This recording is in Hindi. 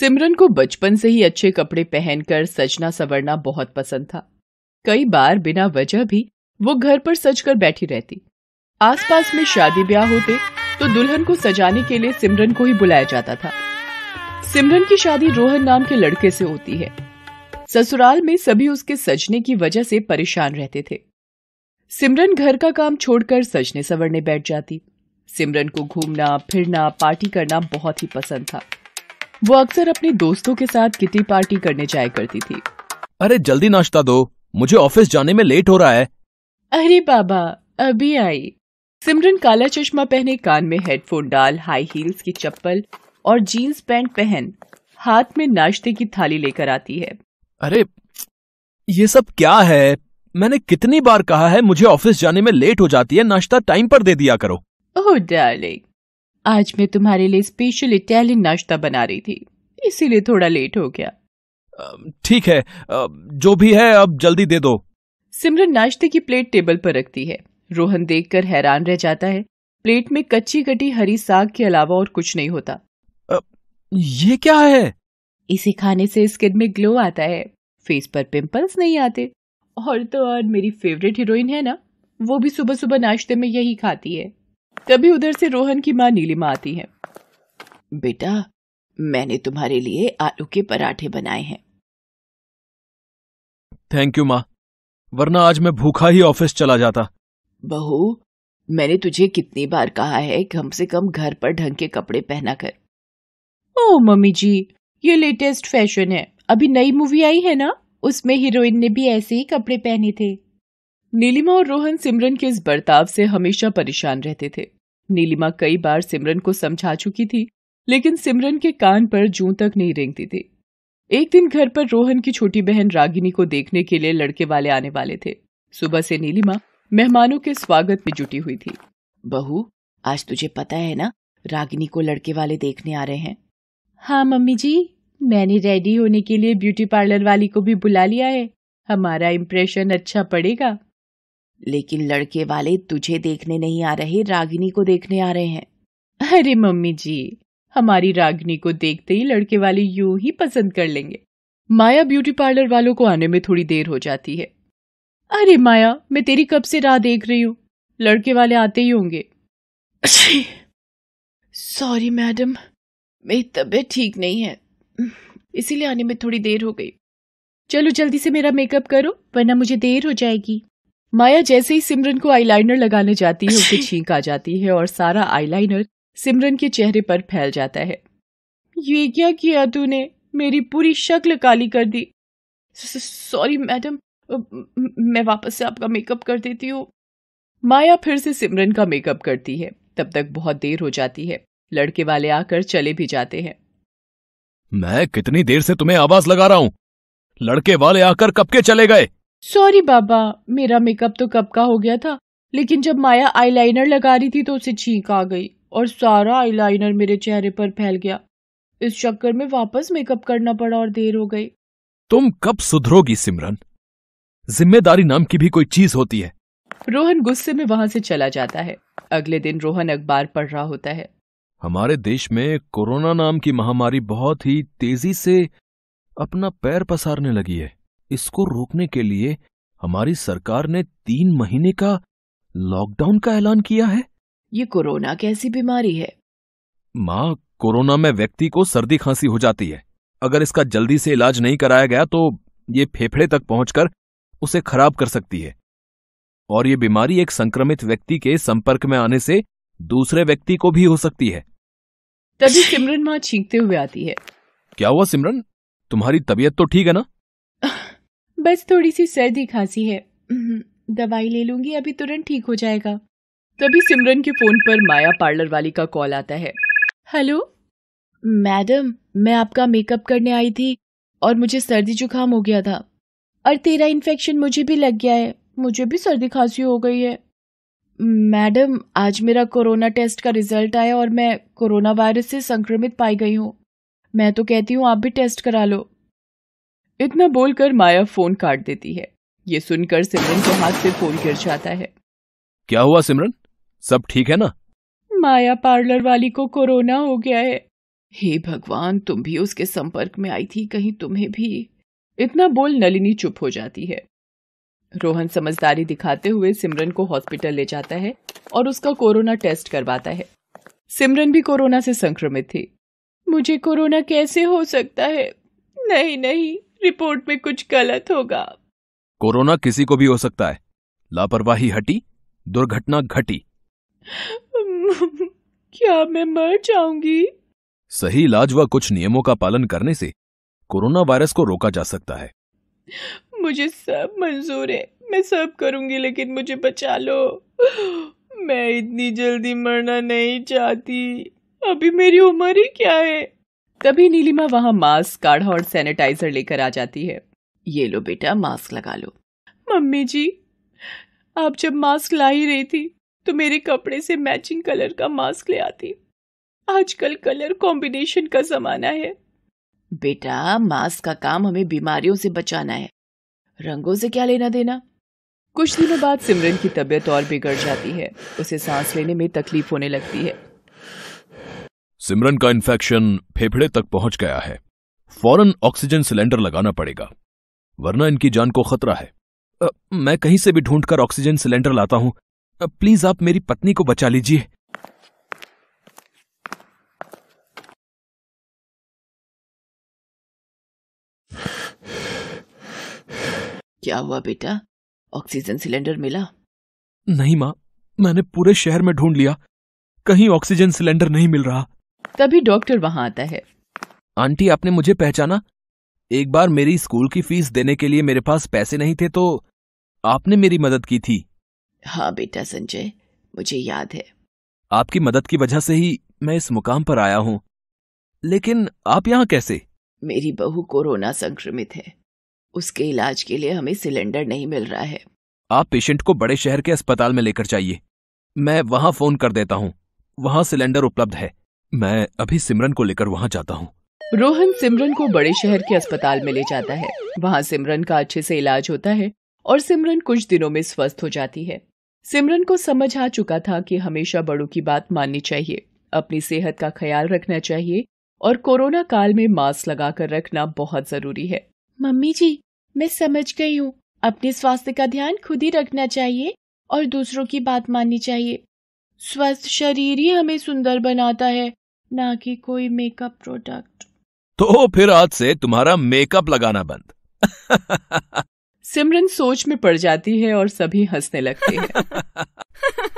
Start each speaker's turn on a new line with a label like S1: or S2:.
S1: सिमरन को बचपन से ही अच्छे कपड़े पहनकर सजना सवरना बहुत पसंद था कई बार बिना वजह भी वो घर पर सजकर बैठी रहती आसपास में शादी ब्याह होते तो दुल्हन को सजाने के लिए सिमरन को ही बुलाया जाता था सिमरन की शादी रोहन नाम के लड़के से होती है ससुराल में सभी उसके सजने की वजह से परेशान रहते थे सिमरन घर का काम छोड़कर सजने सवरने बैठ जाती सिमरन को घूमना फिरना पार्टी करना बहुत ही पसंद था वो अक्सर अपने दोस्तों के साथ किटी पार्टी करने जाया करती थी
S2: अरे जल्दी नाश्ता दो मुझे ऑफिस जाने में लेट हो रहा है
S1: अरे बाबा अभी आई सिमरन काला चश्मा पहने कान में हेडफोन डाल हाई हील्स की चप्पल और जीन्स पैंट पहन हाथ में नाश्ते की थाली लेकर आती है
S2: अरे ये सब क्या है मैंने कितनी बार कहा है मुझे ऑफिस जाने में लेट हो जाती है नाश्ता टाइम पर दे दिया करो
S1: ओह डार्लिंग आज मैं तुम्हारे लिए स्पेशल इटालियन नाश्ता बना रही थी इसीलिए थोड़ा लेट हो गया
S2: ठीक है जो भी है अब जल्दी दे दो
S1: सिमरन नाश्ते की प्लेट टेबल पर रखती है रोहन देखकर हैरान रह जाता है प्लेट में कच्ची कटी हरी साग के अलावा और कुछ नहीं होता ये क्या है इसे खाने से स्किन में ग्लो आता है फेस पर पिंपल्स नहीं आते और तो और मेरी फेवरेट हीरोइन है ना वो भी सुबह सुबह नाश्ते में यही खाती है तभी उधर से रोहन की माँ नीलिमा आती है बेटा मैंने तुम्हारे लिए आलू के पराठे बनाए हैं
S2: थैंक यू माँ वरना आज मैं भूखा ही ऑफिस चला जाता
S1: बहू मैंने तुझे कितनी बार कहा है कम से कम घर पर ढंग के कपड़े पहना कर ओ मम्मी जी ये लेटेस्ट फैशन है अभी नई मूवी आई है ना उसमें हीरोइन ने भी ऐसे ही कपड़े पहने थे नीलिमा और रोहन सिमरन के इस बर्ताव से हमेशा परेशान रहते थे नीलिमा कई बार सिमरन को समझा चुकी थी लेकिन सिमरन के कान पर जू तक नहीं रेंगती थी एक दिन घर पर रोहन की छोटी बहन रागिनी को देखने के लिए लड़के वाले आने वाले थे सुबह से नीलिमा मेहमानों के स्वागत में जुटी हुई थी बहू आज तुझे पता है ना रागिनी को लड़के वाले देखने आ रहे हैं हाँ मम्मी जी मैंने रेडी होने के लिए ब्यूटी पार्लर वाली को भी बुला लिया है हमारा इम्प्रेशन अच्छा पड़ेगा लेकिन लड़के वाले तुझे देखने नहीं आ रहे रागिनी को देखने आ रहे हैं अरे मम्मी जी हमारी रागिनी को देखते ही लड़के वाले यूं ही पसंद कर लेंगे माया ब्यूटी पार्लर वालों को आने में थोड़ी देर हो जाती है अरे माया मैं तेरी कब से राह देख रही हूँ लड़के वाले आते ही होंगे सॉरी मैडम मेरी तबीयत ठीक नहीं है इसीलिए आने में थोड़ी देर हो गई चलो जल्दी से मेरा मेकअप करो वरना मुझे देर हो जाएगी माया जैसे ही सिमरन को आईलाइनर लगाने जाती है उसे छींक आ जाती है और सारा आईलाइनर सिमरन के चेहरे पर फैल जाता है ये क्या किया तूने मेरी पूरी शक्ल काली कर दी सॉरी मैडम मैं वापस से आपका मेकअप कर देती हूँ माया फिर से सिमरन का मेकअप करती है तब तक बहुत देर हो जाती है लड़के वाले आकर चले भी जाते हैं
S2: मैं कितनी देर से तुम्हें आवाज लगा रहा हूँ लड़के वाले आकर कब के चले गए
S1: सॉरी बाबा मेरा मेकअप तो कब का हो गया था लेकिन जब माया आईलाइनर लगा रही थी तो उसे छींक आ गई और सारा आईलाइनर मेरे चेहरे पर फैल गया इस चक्कर में वापस मेकअप करना पड़ा और देर हो गई
S2: तुम कब सुधरोगी सिमरन जिम्मेदारी नाम की भी कोई चीज होती है
S1: रोहन गुस्से में वहां से चला जाता है अगले दिन रोहन अखबार पढ़ रहा होता है
S2: हमारे देश में कोरोना नाम की महामारी बहुत ही तेजी से अपना पैर पसारने लगी है इसको रोकने के लिए हमारी सरकार ने तीन महीने का लॉकडाउन का ऐलान किया है ये कोरोना कैसी बीमारी है माँ कोरोना में व्यक्ति को सर्दी खांसी हो जाती है अगर इसका जल्दी से इलाज नहीं कराया गया तो ये फेफड़े तक पहुंचकर उसे खराब कर सकती है और ये बीमारी एक संक्रमित व्यक्ति के संपर्क में आने से दूसरे व्यक्ति को भी हो सकती है
S1: तभी सिमरन माँ छींकते हुए आती है
S2: क्या हुआ सिमरन तुम्हारी तबीयत तो ठीक है ना
S1: बस थोड़ी सी सर्दी खांसी है दवाई ले लूंगी अभी तुरंत ठीक हो जाएगा तभी सिमरन के फोन पर माया पार्लर वाली का कॉल आता है हेलो मैडम मैं आपका मेकअप करने आई थी और मुझे सर्दी जुकाम हो गया था और तेरा इन्फेक्शन मुझे भी लग गया है मुझे भी सर्दी खांसी हो गई है मैडम आज मेरा कोरोना टेस्ट का रिजल्ट आया और मैं कोरोना वायरस से संक्रमित पाई गई हूँ मैं तो कहती हूँ आप भी टेस्ट करा लो इतना बोलकर माया फोन काट देती है ये सुनकर सिमरन के हाथ से फोन गिर जाता है
S2: क्या हुआ सिमरन सब ठीक है ना
S1: माया पार्लर वाली को कोरोना हो गया है हे भगवान तुम भी उसके संपर्क में आई थी कहीं तुम्हें भी इतना बोल नलिनी चुप हो जाती है रोहन समझदारी दिखाते हुए सिमरन को हॉस्पिटल ले जाता है और उसका कोरोना टेस्ट करवाता है सिमरन भी कोरोना से संक्रमित थी मुझे कोरोना कैसे हो सकता है नहीं नहीं रिपोर्ट में कुछ गलत होगा
S2: कोरोना किसी को भी हो सकता है लापरवाही हटी दुर्घटना घटी
S1: क्या मैं मर जाऊंगी
S2: सही इलाज व कुछ नियमों का पालन करने से कोरोना वायरस को रोका जा सकता है
S1: मुझे सब मंजूर है मैं सब करूंगी लेकिन मुझे बचा लो मैं इतनी जल्दी मरना नहीं चाहती अभी मेरी उम्र ही क्या है तभी नीलिमा वहां मास्क काढ़ा और सैनिटाइजर लेकर आ जाती है ये लो बेटा मास्क लगा लो मम्मी जी आप जब मास्क ला ही रही थी तो मेरे कपड़े से मैचिंग कलर का मास्क ले आती आजकल कलर कॉम्बिनेशन का जमाना है बेटा मास्क का काम हमें बीमारियों से बचाना है रंगों से क्या लेना देना कुछ दिनों बाद सिमरन की तबीयत और बिगड़ जाती है उसे सांस लेने में तकलीफ होने लगती है
S2: सिमरन का इन्फेक्शन फेफड़े तक पहुंच गया है फौरन ऑक्सीजन सिलेंडर लगाना पड़ेगा वरना इनकी जान को खतरा है आ, मैं कहीं से भी ढूंढकर ऑक्सीजन सिलेंडर लाता हूं आ, प्लीज आप मेरी पत्नी को बचा लीजिए
S1: क्या हुआ बेटा
S2: ऑक्सीजन सिलेंडर मिला नहीं मां मैंने पूरे शहर में ढूंढ लिया कहीं ऑक्सीजन सिलेंडर नहीं मिल रहा
S1: तभी डॉक्टर वहां आता है
S2: आंटी आपने मुझे पहचाना एक बार मेरी स्कूल की फीस देने के लिए मेरे पास पैसे नहीं थे तो आपने मेरी मदद की थी हाँ बेटा संजय मुझे याद है आपकी मदद की वजह से ही मैं इस मुकाम पर आया हूँ लेकिन आप यहाँ कैसे
S1: मेरी बहू कोरोना संक्रमित है उसके इलाज के लिए हमें सिलेंडर नहीं मिल रहा है
S2: आप पेशेंट को बड़े शहर के अस्पताल में लेकर जाइए मैं वहाँ फोन कर देता हूँ वहाँ सिलेंडर उपलब्ध है मैं अभी सिमरन को लेकर वहाँ जाता हूँ
S1: रोहन सिमरन को बड़े शहर के अस्पताल में ले जाता है वहाँ सिमरन का अच्छे से इलाज होता है और सिमरन कुछ दिनों में स्वस्थ हो जाती है सिमरन को समझ आ चुका था कि हमेशा बड़ों की बात माननी चाहिए अपनी सेहत का ख्याल रखना चाहिए और कोरोना काल में मास्क लगाकर रखना बहुत जरूरी है मम्मी जी मैं समझ गई हूँ अपने स्वास्थ्य का ध्यान खुद ही रखना चाहिए और दूसरों की बात माननी चाहिए स्वस्थ शरीर ही हमें सुंदर बनाता है ना कि कोई मेकअप प्रोडक्ट
S2: तो फिर आज से तुम्हारा मेकअप लगाना बंद
S1: सिमरन सोच में पड़ जाती है और सभी हंसने लगते हैं